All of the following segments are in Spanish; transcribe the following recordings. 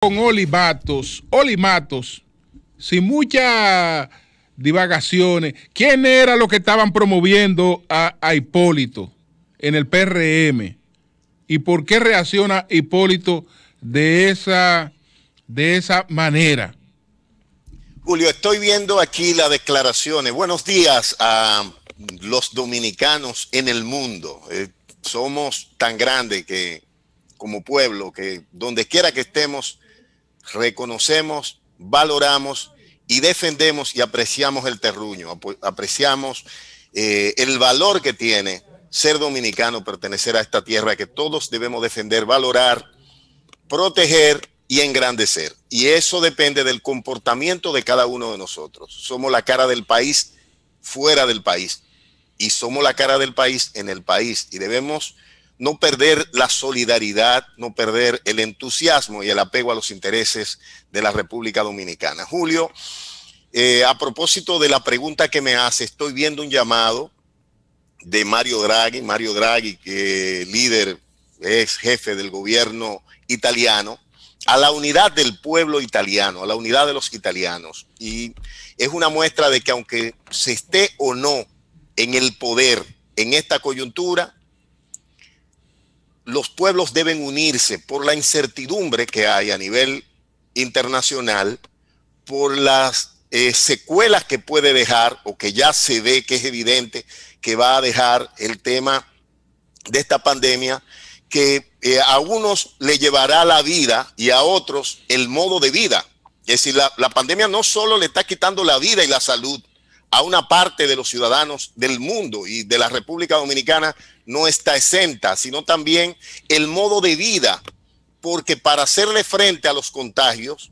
con Olimatos. Olimatos, sin muchas divagaciones, ¿quién era lo que estaban promoviendo a, Hipólito en el PRM? ¿Y por qué reacciona Hipólito de esa, de esa manera? Julio, estoy viendo aquí las declaraciones. Buenos días a los dominicanos en el mundo. Eh, somos tan grandes que, como pueblo, que donde quiera que estemos, reconocemos, valoramos y defendemos y apreciamos el terruño, apreciamos eh, el valor que tiene ser dominicano, pertenecer a esta tierra que todos debemos defender, valorar, proteger y engrandecer. Y eso depende del comportamiento de cada uno de nosotros. Somos la cara del país fuera del país y somos la cara del país en el país y debemos no perder la solidaridad, no perder el entusiasmo y el apego a los intereses de la República Dominicana. Julio, eh, a propósito de la pregunta que me hace, estoy viendo un llamado de Mario Draghi, Mario Draghi, que líder, es jefe del gobierno italiano, a la unidad del pueblo italiano, a la unidad de los italianos. Y es una muestra de que aunque se esté o no en el poder en esta coyuntura, los pueblos deben unirse por la incertidumbre que hay a nivel internacional, por las eh, secuelas que puede dejar o que ya se ve que es evidente que va a dejar el tema de esta pandemia, que eh, a unos le llevará la vida y a otros el modo de vida. Es decir, la pandemia no solo le está quitando la vida y la salud a una parte de los ciudadanos del mundo y de la República Dominicana no está exenta, sino también el modo de vida, porque para hacerle frente a los contagios,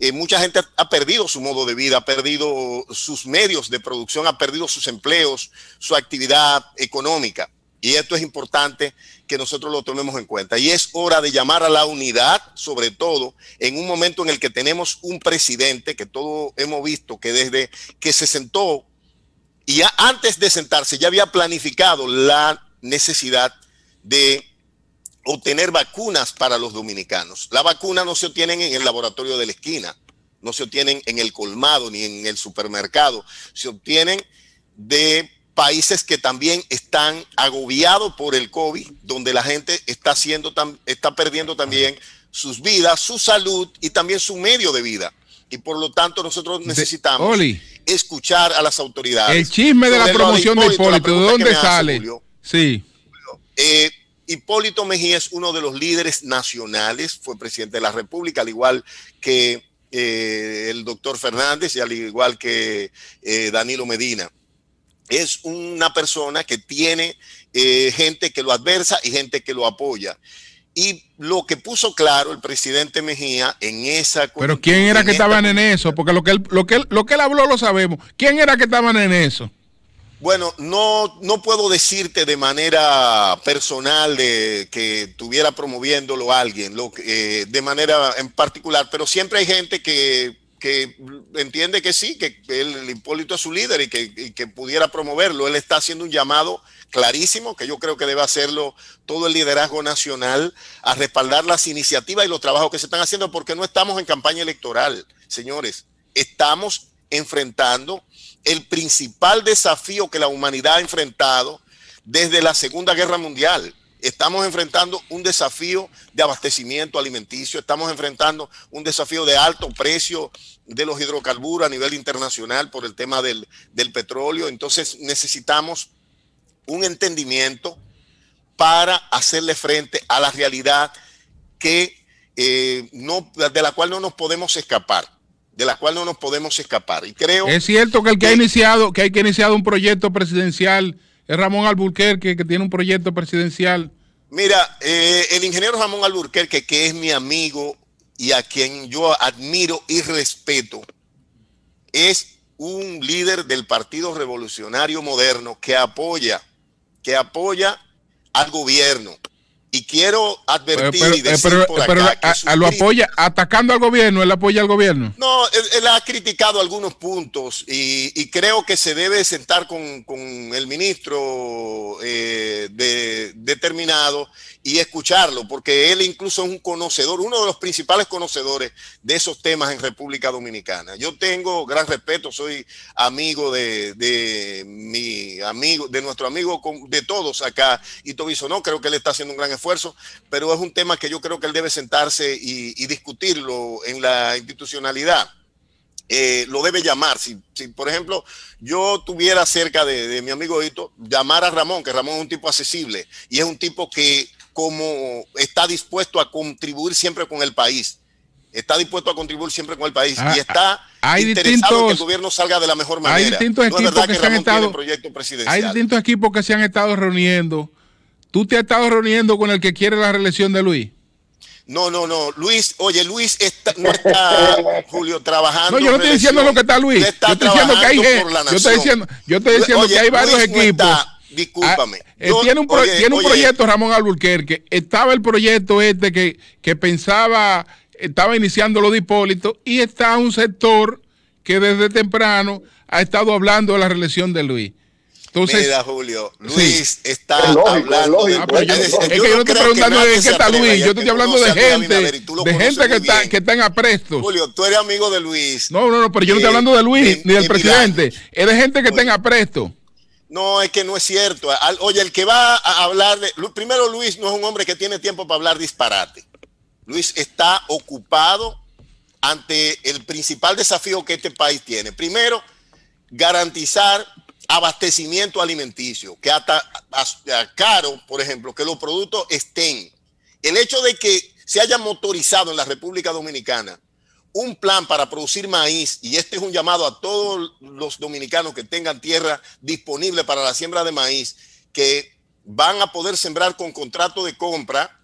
eh, mucha gente ha perdido su modo de vida, ha perdido sus medios de producción, ha perdido sus empleos, su actividad económica. Y esto es importante que nosotros lo tomemos en cuenta. Y es hora de llamar a la unidad, sobre todo en un momento en el que tenemos un presidente que todos hemos visto que desde que se sentó y antes de sentarse ya había planificado la necesidad de obtener vacunas para los dominicanos. La vacuna no se obtienen en el laboratorio de la esquina, no se obtienen en el colmado ni en el supermercado, se obtienen de países que también están agobiados por el COVID, donde la gente está, haciendo, está perdiendo también sus vidas, su salud y también su medio de vida. Y por lo tanto nosotros necesitamos escuchar a las autoridades. El chisme de la promoción de Hipólito, de dónde sale? sí. Eh, Hipólito Mejía es uno de los líderes nacionales, fue presidente de la República, al igual que eh, el doctor Fernández y al igual que eh, Danilo Medina es una persona que tiene eh, gente que lo adversa y gente que lo apoya. Y lo que puso claro el presidente Mejía en esa... Pero ¿quién era que estaban en eso? Porque lo que, él, lo, que lo que él habló lo sabemos. ¿Quién era que estaban en eso? Bueno, no, no puedo decirte de manera personal de que estuviera promoviéndolo alguien, lo, que eh, de manera en particular, pero siempre hay gente que que entiende que sí, que, el Hipólito es su líder y que, y que, pudiera promoverlo. Él está haciendo un llamado clarísimo, que yo creo que debe hacerlo todo el liderazgo nacional, a respaldar las iniciativas y los trabajos que se están haciendo, porque no estamos en campaña electoral, señores. Estamos enfrentando el principal desafío que la humanidad ha enfrentado desde la Segunda Guerra Mundial, Estamos enfrentando un desafío de abastecimiento alimenticio, estamos enfrentando un desafío de alto precio de los hidrocarburos a nivel internacional por el tema del, petróleo. Entonces necesitamos un entendimiento para hacerle frente a la realidad que eh, no, de la cual no nos podemos escapar de la cual no nos podemos escapar. Y creo es cierto que el que, ha iniciado que hay que iniciado un proyecto presidencial es Ramón Alburquerque que tiene un proyecto presidencial Mira, eh, el ingeniero Ramón Alburquerque, que es mi amigo y a quien yo admiro y respeto, es un líder del Partido Revolucionario Moderno que apoya, que apoya al gobierno, y quiero advertir eh, y decir eh, por acá eh, que lo apoya atacando al gobierno, él apoya al gobierno. No, él, ha criticado algunos puntos y, creo que se debe sentar con, el ministro de, determinado y escucharlo, porque él incluso es un conocedor, uno de los principales conocedores de esos temas en República Dominicana. Yo tengo gran respeto, soy amigo de, mi amigo, de nuestro amigo de todos acá, Ito no creo que él está haciendo un gran esfuerzo, pero es un tema que yo creo que él debe sentarse y, discutirlo en la institucionalidad. Eh, lo debe llamar. Si, por ejemplo, yo tuviera cerca de, de mi amigo Hito, llamar a Ramón, que Ramón es un tipo accesible y es un tipo que como está dispuesto a contribuir siempre con el país. Está dispuesto a contribuir siempre con el país ah, y está ah, interesado que el gobierno salga de la mejor manera. Hay distintos equipos que, se han estado, Hay distintos equipos que se han estado reuniendo. ¿Tú te has estado reuniendo con el que quiere la reelección de Luis? No, no, no. Luis, oye, Luis está, no está, Julio, trabajando. No, yo no estoy diciendo lo que está Luis. Está yo estoy diciendo que hay gente. Yo estoy diciendo, yo estoy diciendo que hay varios equipos discúlpame. Ah, eh, tiene un, proyecto, Ramón Alburquerque. Estaba el proyecto este que, pensaba, estaba iniciando los dipólitos y está un sector que desde temprano ha estado hablando de la reelección de Luis. Entonces, Julio, Luis está hablando. Ah, es, que yo no estoy preguntando de qué está Luis, yo estoy hablando de gente, de gente que está, que en aprestos. Julio, tú eres amigo de Luis. No, no, no, pero yo no estoy eh, hablando de Luis eh, ni del presidente. es de gente que está en apresto no, es que no es cierto. Oye, el que va a hablar de... Primero, Luis no es un hombre que tiene tiempo para hablar disparate. Luis está ocupado ante el principal desafío que este país tiene. Primero, garantizar abastecimiento alimenticio, que hasta caro, por ejemplo, que los productos estén. El hecho de que se haya motorizado en la República Dominicana un plan para producir maíz, y este es un llamado a todos los dominicanos que tengan tierra disponible para la siembra de maíz, que van a poder sembrar con contrato de compra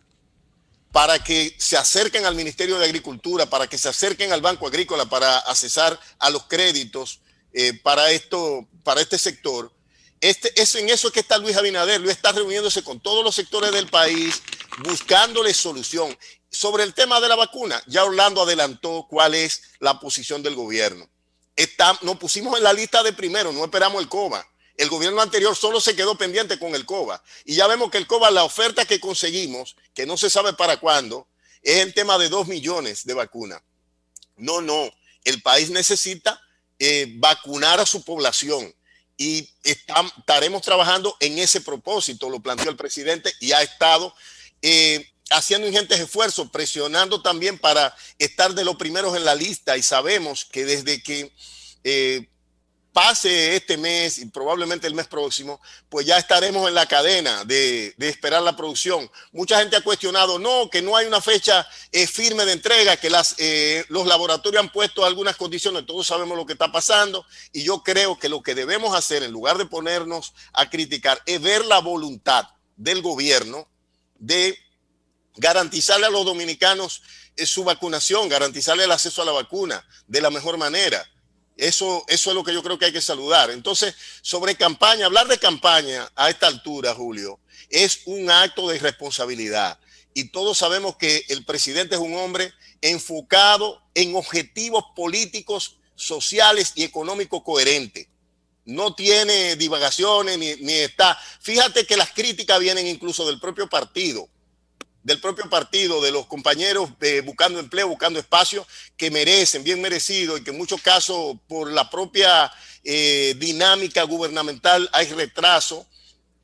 para que se acerquen al Ministerio de Agricultura, para que se acerquen al Banco Agrícola para accesar a los créditos eh, para, esto, para este sector. Este, es en eso que está Luis Abinader. Luis está reuniéndose con todos los sectores del país, buscándole solución sobre el tema de la vacuna, ya Orlando adelantó cuál es la posición del gobierno. nos pusimos en la lista de primero, no esperamos el COBA. El gobierno anterior solo se quedó pendiente con el COBA. Y ya vemos que el COBA, la oferta que conseguimos, que no se sabe para cuándo, es el tema de dos millones de vacunas. No, no, el país necesita eh, vacunar a su población y estaremos trabajando en ese propósito, lo planteó el presidente y ha estado eh, haciendo ingentes esfuerzos, presionando también para estar de los primeros en la lista y sabemos que desde que eh, pase este mes y probablemente el mes próximo, pues ya estaremos en la cadena de, esperar la producción. Mucha gente ha cuestionado, no, que no hay una fecha eh, firme de entrega, que eh, los laboratorios han puesto algunas condiciones, todos sabemos lo que está pasando y yo creo que lo que debemos hacer en lugar de ponernos a criticar es ver la voluntad del gobierno de garantizarle a los dominicanos eh, su vacunación, garantizarle el acceso a la vacuna de la mejor manera. Eso, es lo que yo creo que hay que saludar. Entonces, sobre campaña, hablar de campaña a esta altura, Julio, es un acto de irresponsabilidad. Y todos sabemos que el presidente es un hombre enfocado en objetivos políticos, sociales y económicos coherentes. No tiene divagaciones ni, ni está. Fíjate que las críticas vienen incluso del propio partido del propio partido, de los compañeros eh, buscando empleo, buscando espacio, que merecen, bien merecido, y que en muchos casos por la propia eh, dinámica gubernamental hay retraso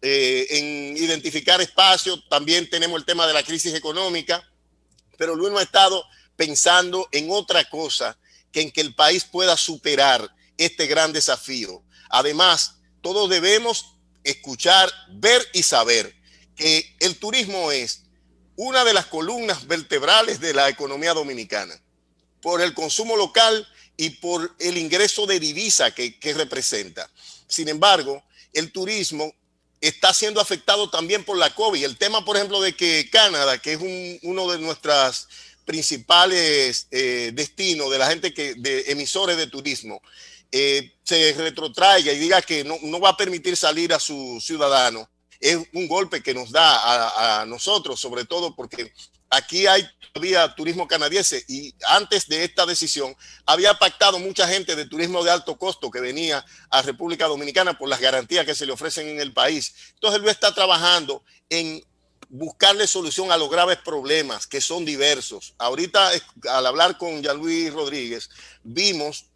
eh, en identificar espacio. También tenemos el tema de la crisis económica, pero Luis no ha estado pensando en otra cosa que en que el país pueda superar este gran desafío. Además, todos debemos escuchar, ver y saber que el turismo es una de las columnas vertebrales de la economía dominicana, por el consumo local y por el ingreso de divisa que, representa. Sin embargo, el turismo está siendo afectado también por la COVID. El tema, por ejemplo, de que Canadá, que es uno de nuestros principales eh, destinos de la gente que, de emisores de turismo, eh, se retrotraiga y diga que no, no va a permitir salir a sus ciudadanos, es un golpe que nos da a, nosotros, sobre todo porque aquí hay todavía turismo canadiense y antes de esta decisión había pactado mucha gente de turismo de alto costo que venía a República Dominicana por las garantías que se le ofrecen en el país. Entonces Luis está trabajando en buscarle solución a los graves problemas que son diversos. Ahorita, al hablar con Jean-Louis Rodríguez, vimos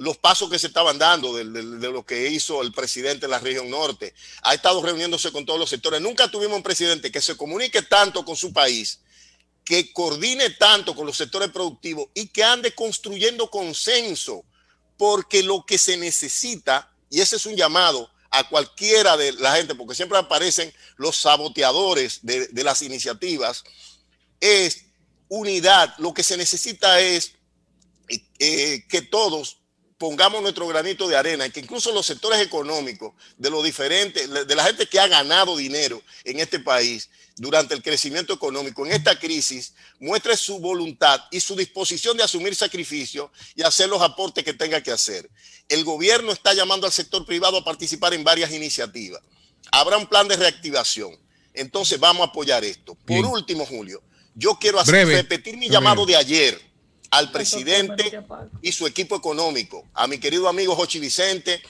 los pasos que se estaban dando de, lo que hizo el presidente de la región norte. Ha estado reuniéndose con todos los sectores. Nunca tuvimos un presidente que se comunique tanto con su país, que coordine tanto con los sectores productivos y que ande construyendo consenso, porque lo que se necesita, y ese es un llamado a cualquiera de la gente, porque siempre aparecen los saboteadores de, las iniciativas, es unidad. Lo que se necesita es eh, que todos pongamos nuestro granito de arena y que incluso los sectores económicos de los diferentes, de la gente que ha ganado dinero en este país durante el crecimiento económico, en esta crisis, muestre su voluntad y su disposición de asumir sacrificios y hacer los aportes que tenga que hacer. El gobierno está llamando al sector privado a participar en varias iniciativas. Habrá un plan de reactivación. Entonces vamos a apoyar esto. Por último, Julio, yo quiero repetir mi llamado de ayer al presidente y su equipo económico, a mi querido amigo Jochi Vicente,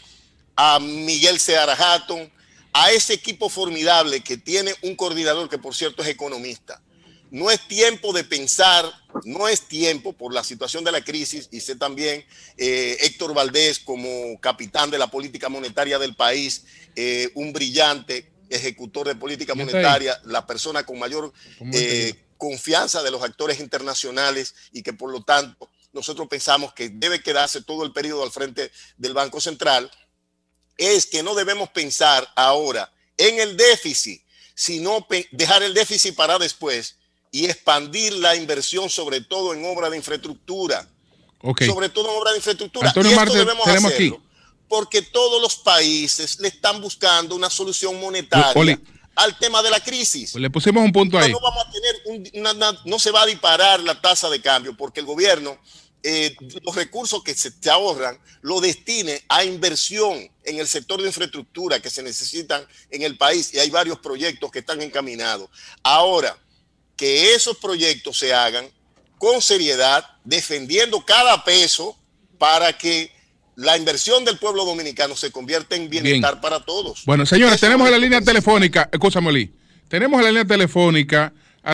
a Miguel Seara Hatton, a ese equipo formidable que tiene un coordinador que por cierto es economista. No es tiempo de pensar, no es tiempo por la situación de la crisis, y sé también eh, Héctor Valdés como capitán de la política monetaria del país, eh, un brillante ejecutor de política monetaria, la persona con mayor confianza de los actores internacionales y que por lo tanto nosotros pensamos que debe quedarse todo el periodo al frente del Banco Central, es que no debemos pensar ahora en el déficit, sino dejar el déficit para después y expandir la inversión sobre todo en obra de infraestructura. Sobre todo en obra de infraestructura. y esto debemos hacerlo porque todos los países le están buscando una solución monetaria al tema de la crisis. le pusimos un punto ahí. No, vamos a tener no se va a disparar la tasa de cambio porque el gobierno eh, los recursos que se ahorran lo destine a inversión en el sector de infraestructura que se necesitan en el país y hay varios proyectos que están encaminados. Ahora, que esos proyectos se hagan con seriedad, defendiendo cada peso para que la inversión del pueblo dominicano se convierte en bienestar para todos. Bueno, señores, tenemos en la línea telefónica, escúchame, Lee, tenemos la línea telefónica